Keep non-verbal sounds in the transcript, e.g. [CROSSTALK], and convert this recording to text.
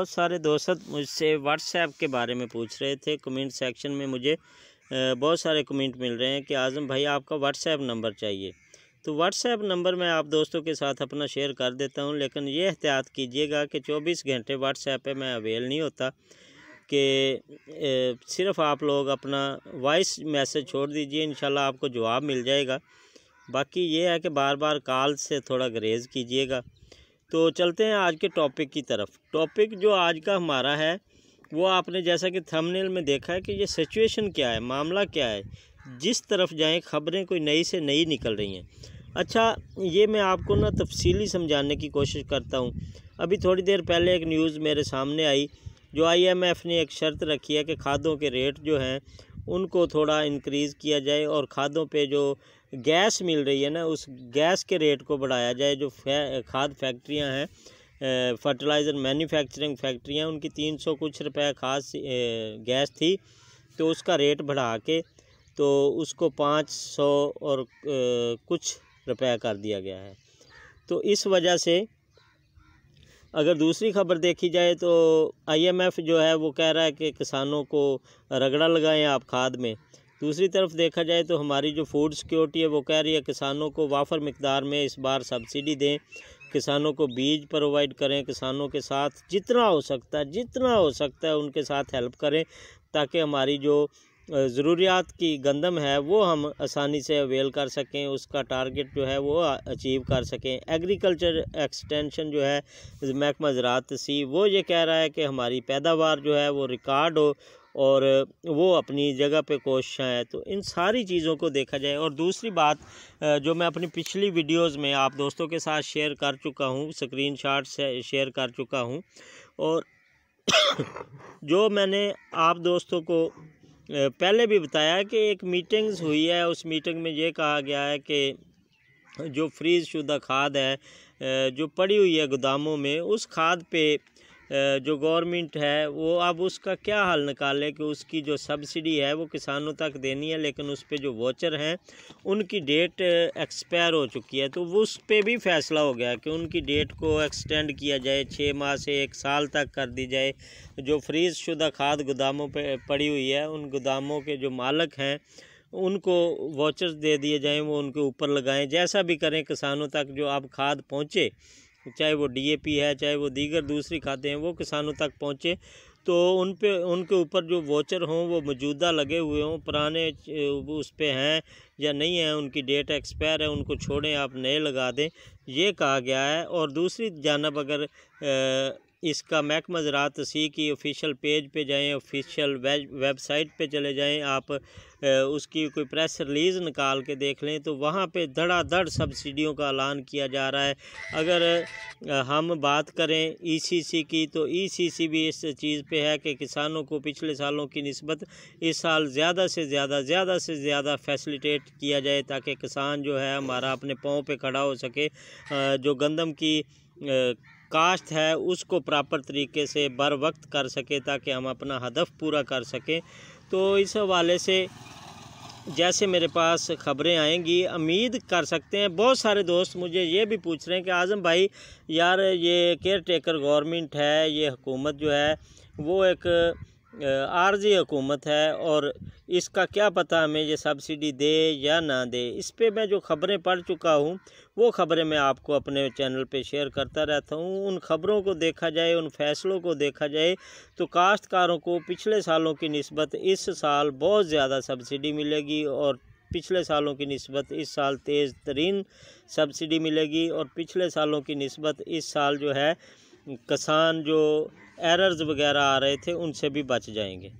बहुत सारे दोस्त मुझसे व्हाट्सएप के बारे में पूछ रहे थे कमेंट सेक्शन में मुझे बहुत सारे कमेंट मिल रहे हैं कि आज़म भाई आपका व्हाट्सएप नंबर चाहिए तो व्हाट्सएप नंबर मैं आप दोस्तों के साथ अपना शेयर कर देता हूं लेकिन ये एहतियात कीजिएगा कि 24 घंटे व्हाट्सएप पे मैं अवेल नहीं होता कि सिर्फ आप लोग अपना वॉइस मैसेज छोड़ दीजिए इन आपको जवाब मिल जाएगा बाकी ये है कि बार बार कॉल से थोड़ा ग्रेज़ कीजिएगा तो चलते हैं आज के टॉपिक की तरफ टॉपिक जो आज का हमारा है वो आपने जैसा कि थंबनेल में देखा है कि ये सिचुएशन क्या है मामला क्या है जिस तरफ जाएं खबरें कोई नई से नई निकल रही हैं अच्छा ये मैं आपको ना तफसीली समझाने की कोशिश करता हूँ अभी थोड़ी देर पहले एक न्यूज़ मेरे सामने आई जो आईएमएफ ने एक शर्त रखी है कि खादों के रेट जो हैं उनको थोड़ा इंक्रीज़ किया जाए और खादों पे जो गैस मिल रही है ना उस गैस के रेट को बढ़ाया जाए जो फै, खाद फैक्ट्रियां हैं फर्टिलाइज़र मैन्युफैक्चरिंग फैक्ट्रियां उनकी तीन सौ कुछ रुपए खाद गैस थी तो उसका रेट बढ़ा के तो उसको पाँच सौ और कुछ रुपए कर दिया गया है तो इस वजह से अगर दूसरी खबर देखी जाए तो आईएमएफ जो है वो कह रहा है कि किसानों को रगड़ा लगाएं आप खाद में दूसरी तरफ देखा जाए तो हमारी जो फूड सिक्योरिटी है वो कह रही है किसानों को वाफर मकदार में इस बार सब्सिडी दें किसानों को बीज प्रोवाइड करें किसानों के साथ जितना हो सकता है जितना हो सकता है उनके साथ हेल्प करें ताकि हमारी जो ज़रूरियात की गंदम है वो हम आसानी से अवेल कर सकें उसका टारगेट जो है वो अचीव कर सकें एग्रीकल्चर एक्सटेंशन जो है महकमा ज़रात सी वो ये कह रहा है कि हमारी पैदावार जो है वो रिकॉर्ड हो और वो अपनी जगह पे कोशिश है तो इन सारी चीज़ों को देखा जाए और दूसरी बात जो मैं अपनी पिछली वीडियोस में आप दोस्तों के साथ शेयर कर चुका हूँ स्क्रीन शॉट शेयर कर चुका हूँ और [COUGHS] जो मैंने आप दोस्तों को पहले भी बताया कि एक मीटिंग्स हुई है उस मीटिंग में ये कहा गया है कि जो फ्रीज शुदा खाद है जो पड़ी हुई है गोदामों में उस खाद पे जो गवर्नमेंट है वो अब उसका क्या हल निकाले कि उसकी जो सब्सिडी है वो किसानों तक देनी है लेकिन उस पर जो वोचर हैं उनकी डेट एक्सपायर हो चुकी है तो उस पर भी फैसला हो गया कि उनकी डेट को एक्सटेंड किया जाए छः माह से एक साल तक कर दी जाए जो फ्रीज शुदा खाद गोदामों पर पड़ी हुई है उन गोदामों के जो मालक हैं उनको वॉचर्स दे दिए जाएँ वो उनके ऊपर लगाएँ जैसा भी करें किसानों तक जो अब खाद पहुँचे चाहे वो डीएपी है चाहे वो दीगर दूसरी खाते हैं वो किसानों तक पहुँचे तो उन पे उनके ऊपर जो वोचर हों वो मौजूदा लगे हुए हों पुराने उस पर हैं या नहीं हैं उनकी डेट एक्सपायर है उनको छोड़ें आप नए लगा दें ये कहा गया है और दूसरी जानब अगर इसका महकमा ज़रात सी की ऑफिशियल पेज पे जाएं ऑफिशियल वेबसाइट पे चले जाएं आप उसकी कोई प्रेस रिलीज़ निकाल के देख लें तो वहाँ पे धड़ाधड़ सब्सिडियों का ऐलान किया जा रहा है अगर हम बात करें ईसीसी e की तो ईसीसी e भी इस चीज़ पे है कि किसानों को पिछले सालों की नस्बत इस साल ज़्यादा से ज़्यादा ज़्यादा से ज़्यादा फैसिलिटेट किया जाए ताकि किसान जो है हमारा अपने पाँव पर खड़ा हो सके जो गंदम की काश्त है उसको प्रॉपर तरीके से बर वक्त कर सके ताकि हम अपना हदफ पूरा कर सकें तो इस हवाले से जैसे मेरे पास ख़बरें आएंगी उम्मीद कर सकते हैं बहुत सारे दोस्त मुझे ये भी पूछ रहे हैं कि आज़म भाई यार ये केयर टेकर गवर्नमेंट है ये हुकूमत जो है वो एक आर्जी हुकूमत है और इसका क्या पता हमें ये सब्सिडी दे या ना दे इस पर मैं जो ख़बरें पढ़ चुका हूँ वो ख़बरें मैं आपको अपने चैनल पे शेयर करता रहता हूँ उन ख़बरों को देखा जाए उन फैसलों को देखा जाए तो काश्तकारों को पिछले सालों की नस्बत इस साल बहुत ज़्यादा सब्सिडी मिलेगी और पिछले सालों की नस्बत इस साल तेज़ तरीन सब्सिडी मिलेगी और पिछले सालों की नस्बत इस साल जो है किसान जो एरर्स वगैरह आ रहे थे उनसे भी बच जाएंगे